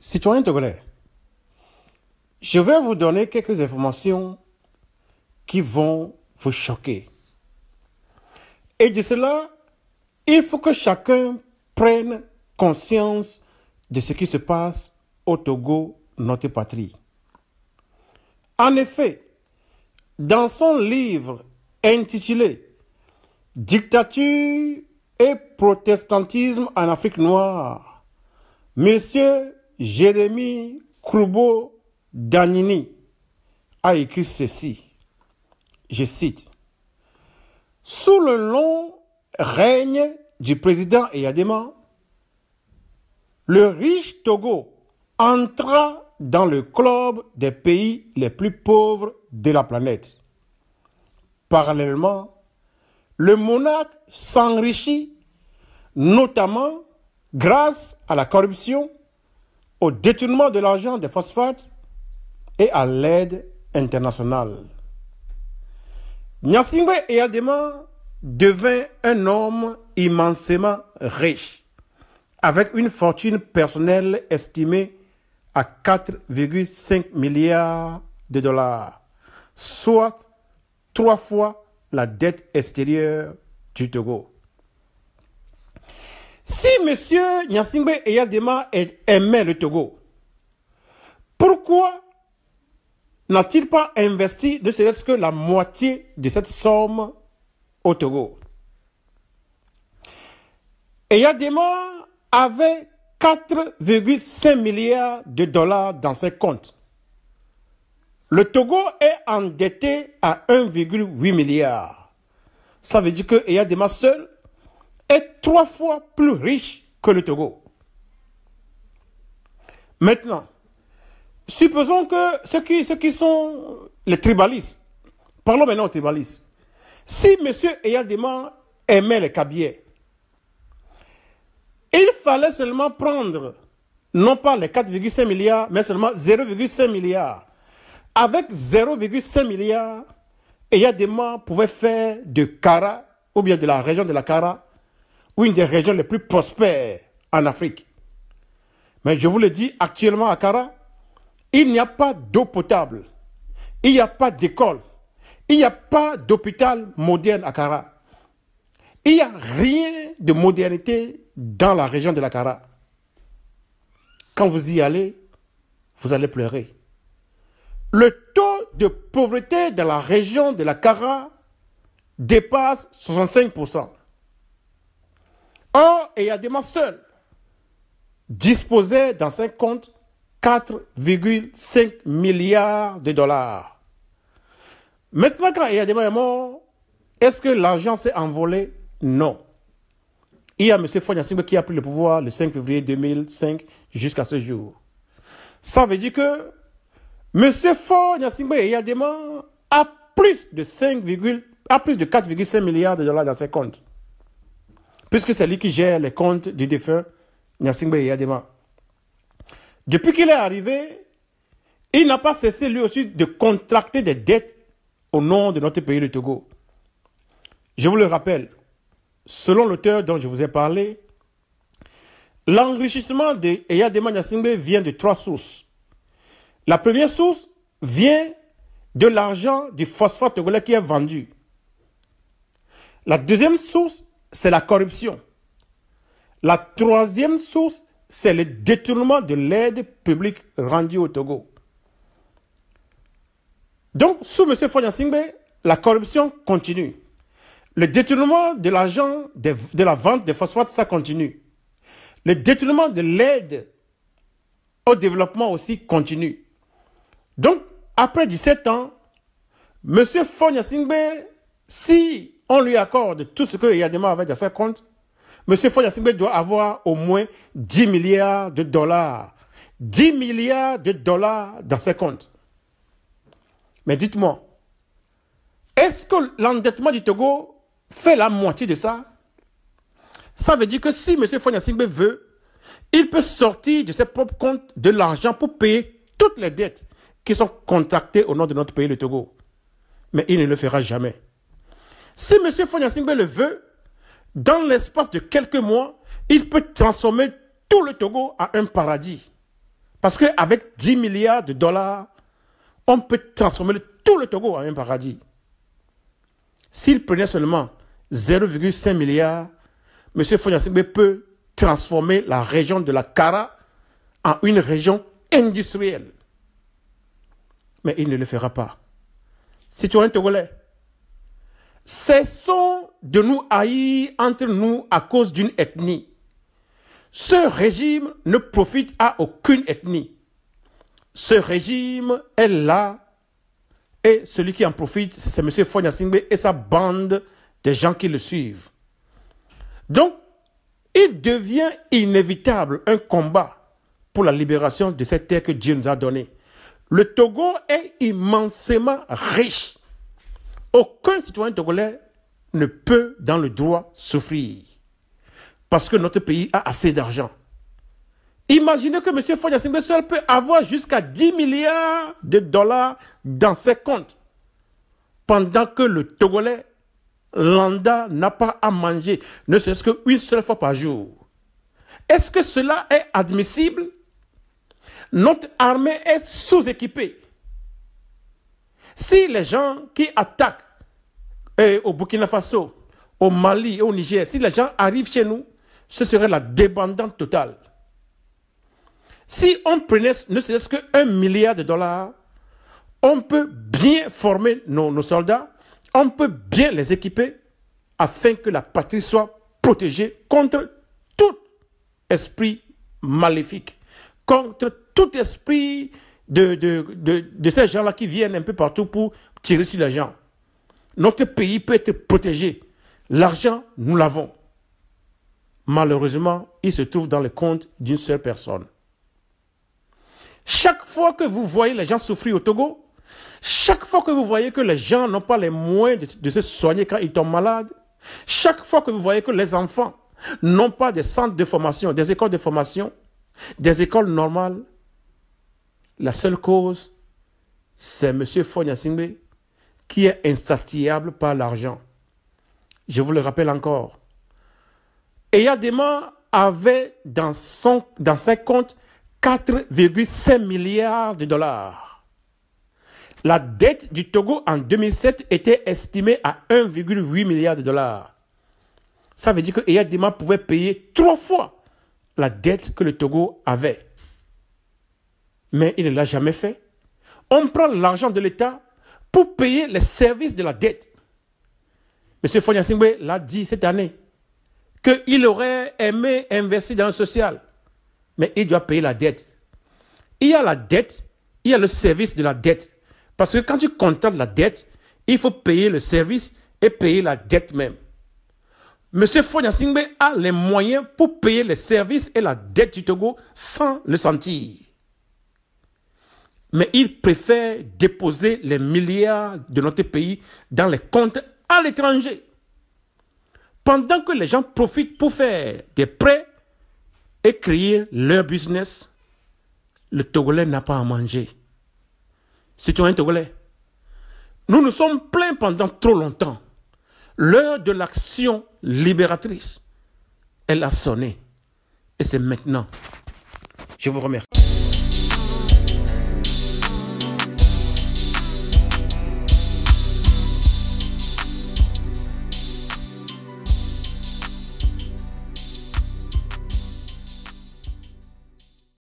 Citoyens togolais, je vais vous donner quelques informations qui vont vous choquer. Et de cela, il faut que chacun prenne conscience de ce qui se passe au Togo, notre patrie. En effet, dans son livre intitulé Dictature et protestantisme en Afrique noire, Monsieur Jérémie Krubo Danini a écrit ceci. Je cite. Sous le long règne du président Eyadema, le riche Togo entra dans le club des pays les plus pauvres de la planète. Parallèlement, le monarque s'enrichit notamment grâce à la corruption au détournement de l'argent des phosphates et à l'aide internationale. Nyasingwe Eyadema devint un homme immensément riche, avec une fortune personnelle estimée à 4,5 milliards de dollars, soit trois fois la dette extérieure du Togo. Si M. Nyasimbe Eyadema aimait le Togo, pourquoi n'a-t-il pas investi ne serait-ce que la moitié de cette somme au Togo Eyadema avait 4,5 milliards de dollars dans ses comptes. Le Togo est endetté à 1,8 milliard. Ça veut dire que Eyadema seul est trois fois plus riche que le Togo. Maintenant, supposons que ceux qui, qui sont les tribalistes, parlons maintenant aux tribalistes, si M. Eyadema aimait les Kabyères, il fallait seulement prendre, non pas les 4,5 milliards, mais seulement 0,5 milliards. Avec 0,5 milliards, Eyadema pouvait faire de Cara, ou bien de la région de la Cara, une des régions les plus prospères en Afrique. Mais je vous le dis, actuellement à Kara, il n'y a pas d'eau potable, il n'y a pas d'école, il n'y a pas d'hôpital moderne à Kara. Il n'y a rien de modernité dans la région de la Kara. Quand vous y allez, vous allez pleurer. Le taux de pauvreté dans la région de la Kara dépasse 65%. Or, Eyadema seul disposait dans ses comptes 4,5 milliards de dollars. Maintenant, quand Eyadema est mort, est-ce que l'argent s'est envolé Non. Il y a M. Fognasimbe qui a pris le pouvoir le 5 février 2005 jusqu'à ce jour. Ça veut dire que M. il y a plus de 5, a plus de 4,5 milliards de dollars dans ses comptes puisque c'est lui qui gère les comptes du défunt Nyasingbe Yadema. Depuis qu'il est arrivé, il n'a pas cessé lui aussi de contracter des dettes au nom de notre pays, le Togo. Je vous le rappelle, selon l'auteur dont je vous ai parlé, l'enrichissement de Yadema Nyasingbe vient de trois sources. La première source vient de l'argent du phosphate togolais qui est vendu. La deuxième source c'est la corruption. La troisième source, c'est le détournement de l'aide publique rendue au Togo. Donc, sous M. Fonya la corruption continue. Le détournement de l'argent de, la vente de phosphates, ça continue. Le détournement de l'aide au développement aussi continue. Donc, après 17 ans, M. Fonya si on lui accorde tout ce que Yadema avait dans ses comptes, M. Foyasimbe doit avoir au moins 10 milliards de dollars. 10 milliards de dollars dans ses comptes. Mais dites-moi, est-ce que l'endettement du Togo fait la moitié de ça Ça veut dire que si M. Foyasimbe veut, il peut sortir de ses propres comptes de l'argent pour payer toutes les dettes qui sont contractées au nom de notre pays, le Togo. Mais il ne le fera jamais. Si M. Fonyasimbe le veut, dans l'espace de quelques mois, il peut transformer tout le Togo en un paradis. Parce qu'avec 10 milliards de dollars, on peut transformer tout le Togo en un paradis. S'il prenait seulement 0,5 milliard, M. Fonyasimbe peut transformer la région de la Cara en une région industrielle. Mais il ne le fera pas. Si tu un togolais, Cessons de nous haïr entre nous à cause d'une ethnie. Ce régime ne profite à aucune ethnie. Ce régime est là et celui qui en profite, c'est M. Fonyasingbe et sa bande de gens qui le suivent. Donc, il devient inévitable un combat pour la libération de cette terre que Dieu nous a donnée. Le Togo est immensément riche. Aucun citoyen togolais ne peut, dans le droit, souffrir. Parce que notre pays a assez d'argent. Imaginez que M. Fodia seul peut avoir jusqu'à 10 milliards de dollars dans ses comptes. Pendant que le Togolais lambda n'a pas à manger, ne serait-ce qu'une seule fois par jour. Est-ce que cela est admissible Notre armée est sous-équipée. Si les gens qui attaquent eh, au Burkina Faso, au Mali au Niger, si les gens arrivent chez nous, ce serait la dépendance totale. Si on prenait ne serait-ce qu'un milliard de dollars, on peut bien former nos, soldats, on peut bien les équiper afin que la patrie soit protégée contre tout esprit maléfique, contre tout esprit de, de ces gens-là qui viennent un peu partout pour tirer sur les gens. Notre pays peut être protégé. L'argent, nous l'avons. Malheureusement, il se trouve dans le compte d'une seule personne. Chaque fois que vous voyez les gens souffrir au Togo, chaque fois que vous voyez que les gens n'ont pas les moyens de, se soigner quand ils tombent malades, chaque fois que vous voyez que les enfants n'ont pas des centres de formation, des écoles de formation, des écoles normales, la seule cause, c'est M. Fognasingbe qui est insatiable par l'argent. Je vous le rappelle encore. Et avait dans, son, dans ses comptes 4,5 milliards de dollars. La dette du Togo en 2007 était estimée à 1,8 milliard de dollars. Ça veut dire que Eyadema pouvait payer trois fois la dette que le Togo avait. Mais il ne l'a jamais fait. On prend l'argent de l'État pour payer les services de la dette. monsieur Fonyasimbe l'a dit cette année qu'il aurait aimé investir dans le social, mais il doit payer la dette. Il y a la dette, il y a le service de la dette. Parce que quand tu contentes la dette, il faut payer le service et payer la dette même. Monsieur Fonyasimbe a les moyens pour payer les services et la dette du Togo sans le sentir mais ils préfèrent déposer les milliards de notre pays dans les comptes à l'étranger. Pendant que les gens profitent pour faire des prêts et créer leur business, le Togolais n'a pas à manger. Citoyens Togolais, nous nous sommes plaints pendant trop longtemps. L'heure de l'action libératrice, elle a sonné. Et c'est maintenant. Je vous remercie.